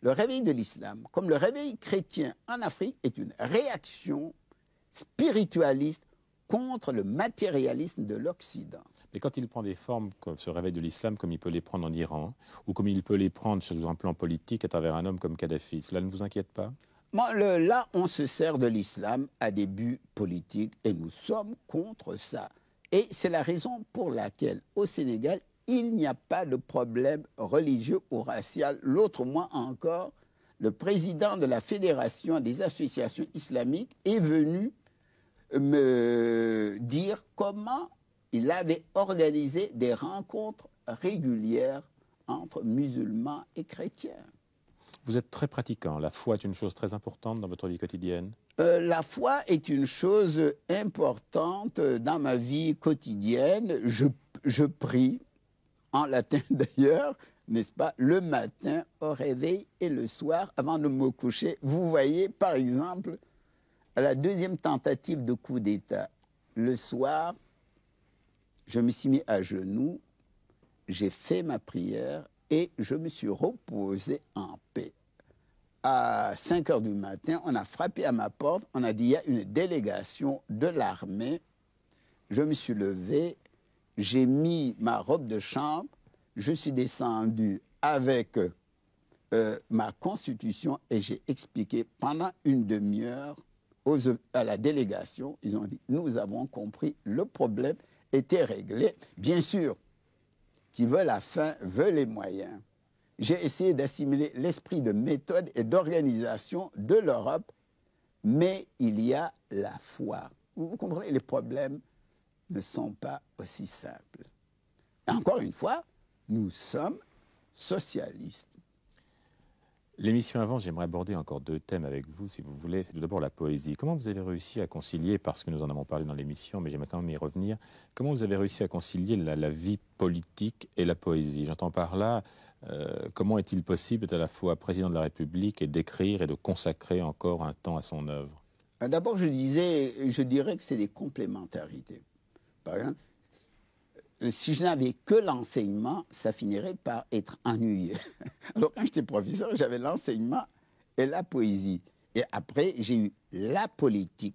le réveil de l'islam, comme le réveil chrétien en Afrique, est une réaction spiritualiste contre le matérialisme de l'Occident. Mais quand il prend des formes comme ce réveil de l'islam, comme il peut les prendre en Iran, ou comme il peut les prendre sur un plan politique à travers un homme comme Kadhafi, cela ne vous inquiète pas le, Là, on se sert de l'islam à des buts politiques et nous sommes contre ça. Et c'est la raison pour laquelle, au Sénégal, il n'y a pas de problème religieux ou racial. L'autre mois encore, le président de la Fédération des associations islamiques est venu me dire comment il avait organisé des rencontres régulières entre musulmans et chrétiens. Vous êtes très pratiquant. La foi est une chose très importante dans votre vie quotidienne euh, La foi est une chose importante dans ma vie quotidienne. Je, je prie, en latin d'ailleurs, n'est-ce pas, le matin au réveil et le soir avant de me coucher. Vous voyez, par exemple, à la deuxième tentative de coup d'État, le soir, je me suis mis à genoux, j'ai fait ma prière et je me suis reposé en paix. À 5 heures du matin, on a frappé à ma porte, on a dit il y a une délégation de l'armée. Je me suis levé, j'ai mis ma robe de chambre, je suis descendu avec euh, ma constitution et j'ai expliqué pendant une demi-heure à la délégation, ils ont dit, nous avons compris, le problème était réglé. Bien sûr, qui veut la fin, veut les moyens. J'ai essayé d'assimiler l'esprit de méthode et d'organisation de l'Europe, mais il y a la foi. Vous comprenez les problèmes ne sont pas aussi simples. encore une fois, nous sommes socialistes. L'émission avant, j'aimerais aborder encore deux thèmes avec vous, si vous voulez. C'est tout d'abord la poésie. Comment vous avez réussi à concilier, parce que nous en avons parlé dans l'émission, mais j'ai maintenant y revenir, comment vous avez réussi à concilier la, vie politique et la poésie J'entends par là, euh, comment est-il possible d'être à la fois président de la République et d'écrire et de consacrer encore un temps à son œuvre euh, D'abord, je, disais, je dirais que c'est des complémentarités. Hein. Euh, si je n'avais que l'enseignement, ça finirait par être ennuyeux. Alors quand j'étais professeur, j'avais l'enseignement et la poésie. Et après, j'ai eu la politique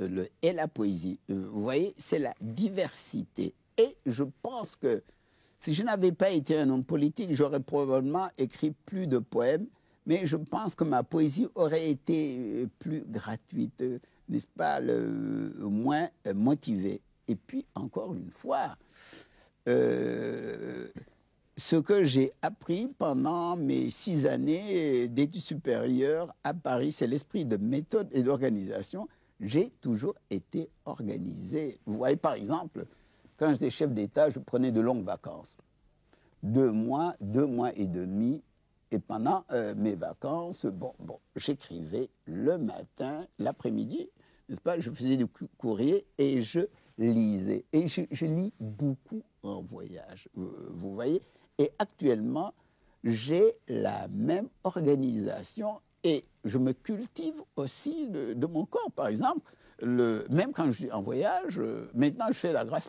euh, le, et la poésie. Euh, vous voyez, c'est la diversité. Et je pense que si je n'avais pas été un homme politique, j'aurais probablement écrit plus de poèmes, mais je pense que ma poésie aurait été plus gratuite, n'est-ce pas, le, moins motivée. Et puis, encore une fois, euh, ce que j'ai appris pendant mes six années d'études supérieures à Paris, c'est l'esprit de méthode et d'organisation. J'ai toujours été organisé. Vous voyez, par exemple, quand j'étais chef d'État, je prenais de longues vacances. Deux mois, deux mois et demi. Et pendant euh, mes vacances, bon, bon, j'écrivais le matin, l'après-midi, n'est-ce pas Je faisais du courrier et je lisez. Et je, lis beaucoup en voyage, vous voyez. Et actuellement, j'ai la même organisation et je me cultive aussi de, mon corps. Par exemple, le, même quand je suis en voyage, euh, maintenant je fais la grâce